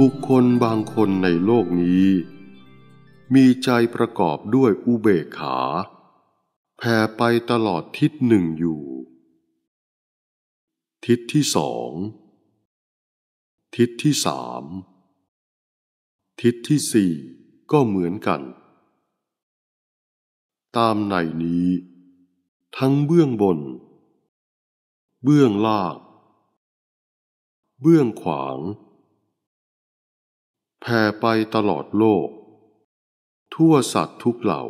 บุคคลบางคนในโลกนี้ มีใจประกอบด้วยอุเบกขาแผ่ไปตลอดทิศหนึ่งอยู่ ทิศที่สอง ทิศที่สาม ทิศที่สี่ก็เหมือนกัน ตามในนี้ ทั้งเบื้องบน เบื้องล่างเบื้องขวางแผ่ไปตลอดโลก ทั่วสัตว์ทุกเหล่า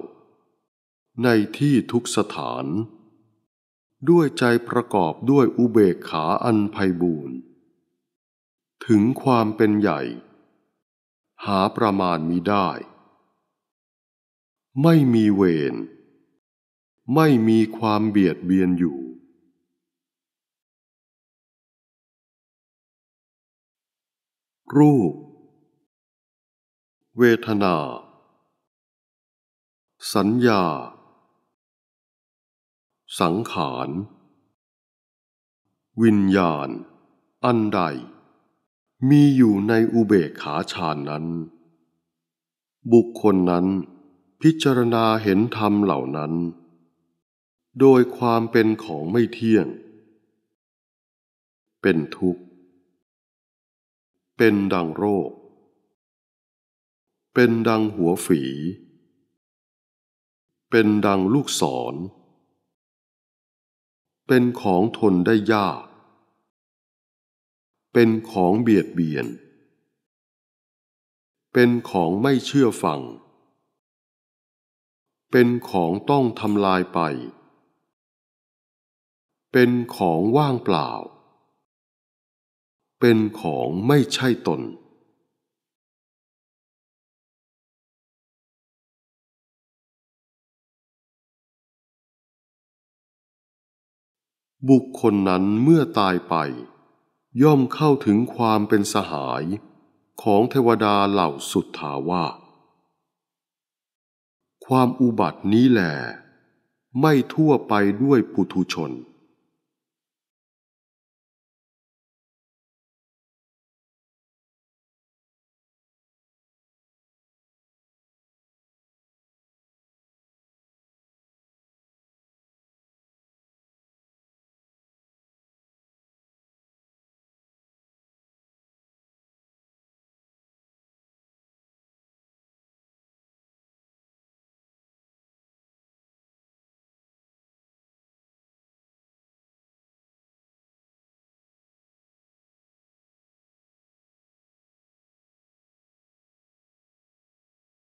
ในที่ทุกสถาน ด้วยใจประกอบด้วยอุเบกขาอันไพบูรณ์ถึงความเป็นใหญ่ หาประมาณมิได้ ไม่มีเวรไม่มีความเบียดเบียนอยู่ รูปเวทนา สัญญา สังขาร วิญญาณ อันใด มีอยู่ในอุเบกขาฌานนั้น บุคคลนั้นพิจารณาเห็นธรรมเหล่านั้น โดยความเป็นของไม่เที่ยง เป็นทุกข์ เป็นดังโรคเป็นดังหัวฝี เป็นดังลูกศร เป็นของทนได้ยาก เป็นของเบียดเบียน เป็นของไม่เชื่อฟัง เป็นของต้องทำลายไป เป็นของว่างเปล่า เป็นของไม่ใช่ตนบุคคลนั้นเมื่อตายไป ย่อมเข้าถึงความเป็นสหายของเทวดาเหล่าสุทาวาความอุบัตินี้แหลไม่ทั่วไปด้วยปุถุชน